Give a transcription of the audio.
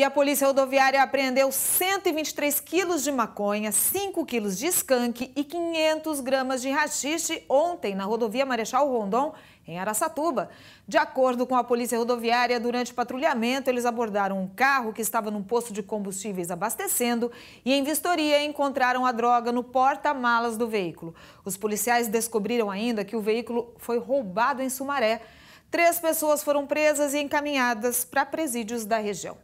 E a Polícia Rodoviária apreendeu 123 quilos de maconha, 5 quilos de skunk e 500 gramas de rachixe ontem na rodovia Marechal Rondon, em Araçatuba. De acordo com a Polícia Rodoviária, durante patrulhamento, eles abordaram um carro que estava num posto de combustíveis abastecendo e, em vistoria, encontraram a droga no porta-malas do veículo. Os policiais descobriram ainda que o veículo foi roubado em Sumaré. Três pessoas foram presas e encaminhadas para presídios da região.